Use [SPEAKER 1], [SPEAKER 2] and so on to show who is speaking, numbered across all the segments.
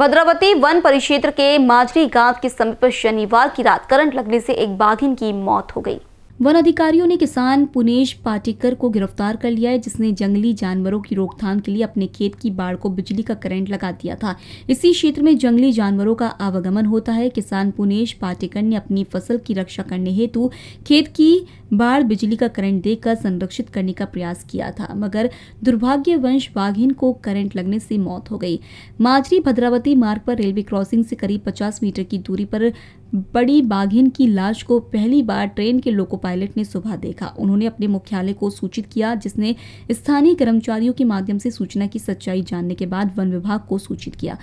[SPEAKER 1] Bhadravati one परिक्षेत्र के माजरी गांव के समीप शनिवार की रात करंट लगने से एक बाघिन की मौत हो गई वन अधिकारियों ने किसान पुनेश पाटिकर को गिरफ्तार कर लिया है जिसने जंगली जानवरों की रोकथाम के लिए अपने खेत की बाढ़ को बिजली का करंट लगा दिया था इसी क्षेत्र में जंगली जानवरों का आवागमन होता है किसान पुनेश पाटिकर ने अपनी फसल की रक्षा करने हेतु खेत की बाढ़ बिजली का करंट देकर संरक्षित करने का प्रयास किया था मगर दुर्भाग्यवंश बाघिन को करंट लगने से मौत हो गई माजरी भद्रावती मार्ग पर रेलवे क्रॉसिंग से करीब पचास मीटर की दूरी पर बड़ी बाघिन की लाश को पहली बार ट्रेन के लोको पायलट ने सुबह देखा उन्होंने अपने मुख्यालय को सूचित किया जिसने स्थानीय कर्मचारियों के माध्यम से सूचना की सच्चाई जानने के बाद वन विभाग को सूचित किया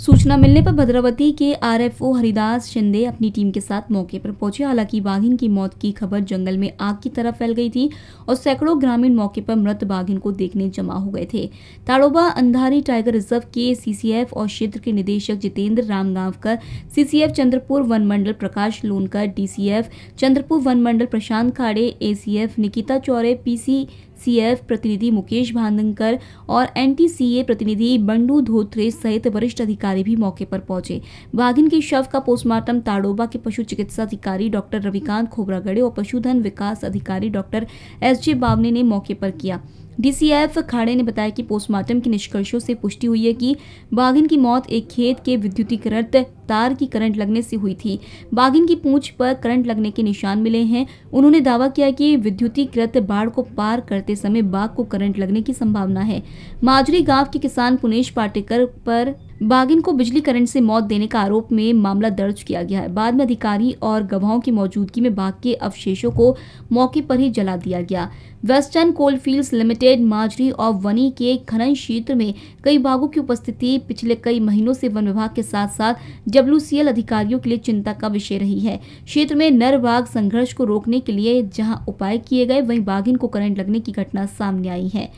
[SPEAKER 1] सूचना मिलने पर भद्रावती के आरएफओ हरिदास शिंदे अपनी टीम के साथ मौके पर पहुंचे हालांकि बाघिन की मौत की खबर जंगल में आग की तरह फैल गई थी और सैकड़ों ग्रामीण मौके पर मृत बाघिन को देखने जमा हो गए थे ताड़ोबा अंधारी टाइगर रिजर्व के सीसीएफ और क्षेत्र के निदेशक जितेंद्र राम गांवकर सीसीएफ चंद्रपुर वन मंडल प्रकाश लोनकर डीसीएफ चंद्रपुर वन मंडल Prashant Khade ACF Nikita Chaure PC CF प्रतिनिधि मुकेश भांदनकर और एनटीसीए प्रतिनिधि बंडू धोत्रे सहित वरिष्ठ अधिकारी भी मौके पर पहुंचे बाघिन के शव का पोस्टमार्टम ताड़ोबा के पशु चिकित्सा अधिकारी डॉक्टर रविकांत खोबरागढ़े और पशुधन विकास अधिकारी डॉक्टर एस जे बावने ने मौके पर किया डीसीएफ खाड़े ने बताया कि पोस्टमार्टम के निष्कर्षों से पुष्टि हुई है कि बाघिन की मौत एक खेत के विद्युतीकृत तार की करंट लगने से हुई थी बाघिन की पूंछ पर करंट लगने के निशान मिले हैं उन्होंने दावा किया कि विद्युतीकृत बाढ़ को पार करते समय बाघ को करंट लगने की संभावना है माजरी गांव के किसान पुनेश पाटेकर पर बागिन को बिजली करंट से मौत देने का आरोप में मामला दर्ज किया गया है बाद में अधिकारी और गवाहों की मौजूदगी में बाघ के अवशेषों को मौके पर ही जला दिया गया वेस्टर्न कोल लिमिटेड माजरी और वनी के खनन क्षेत्र में कई बाघों की उपस्थिति पिछले कई महीनों से वन विभाग के साथ साथ डब्ल्यू अधिकारियों के लिए चिंता का विषय रही है क्षेत्र में नर बाघ संघर्ष को रोकने के लिए जहाँ उपाय किए गए वही बाघिन को करंट लगने की घटना सामने आई है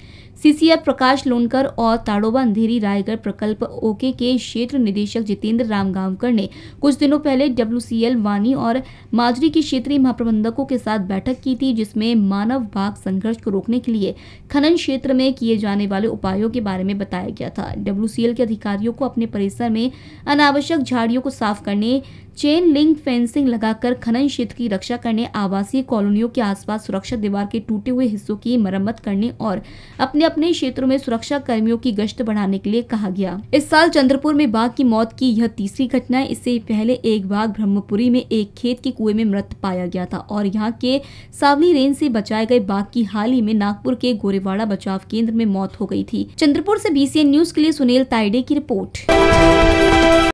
[SPEAKER 1] सीसीएफ प्रकाश लोनकर और ताड़ोबा अंधेरी रायगढ़ प्रकल्प ओके इलाके के क्षेत्र निदेशक जितेंद्र राम गांवकर ने कुछ दिनों पहले डब्ल्यू वानी और माजरी के क्षेत्रीय महाप्रबंधकों के साथ बैठक की थी जिसमें मानव बाग संघर्ष को रोकने के लिए खनन क्षेत्र में किए जाने वाले उपायों के बारे में बताया गया था डब्ल्यू के अधिकारियों को अपने परिसर में अनावश्यक झाड़ियों को साफ करने चेन लिंक फेंसिंग लगाकर खनन क्षेत्र की रक्षा करने आवासीय कॉलोनियों के आसपास सुरक्षा दीवार के टूटे हुए हिस्सों की मरम्मत करने और अपने अपने क्षेत्रों में सुरक्षा कर्मियों की गश्त बढ़ाने के लिए कहा गया इस साल चंद्रपुर में बाघ की मौत की यह तीसरी घटना है इससे पहले एक बाघ ब्रह्मपुरी में एक खेत के कुएं में मृत पाया गया था और यहाँ के सावली रेंज से बचाए गए बाघ की हाल ही में नागपुर के गोरेवाड़ा बचाव केंद्र में मौत हो गई थी चंद्रपुर से बीसीएन न्यूज के लिए सुनील ताइडे की रिपोर्ट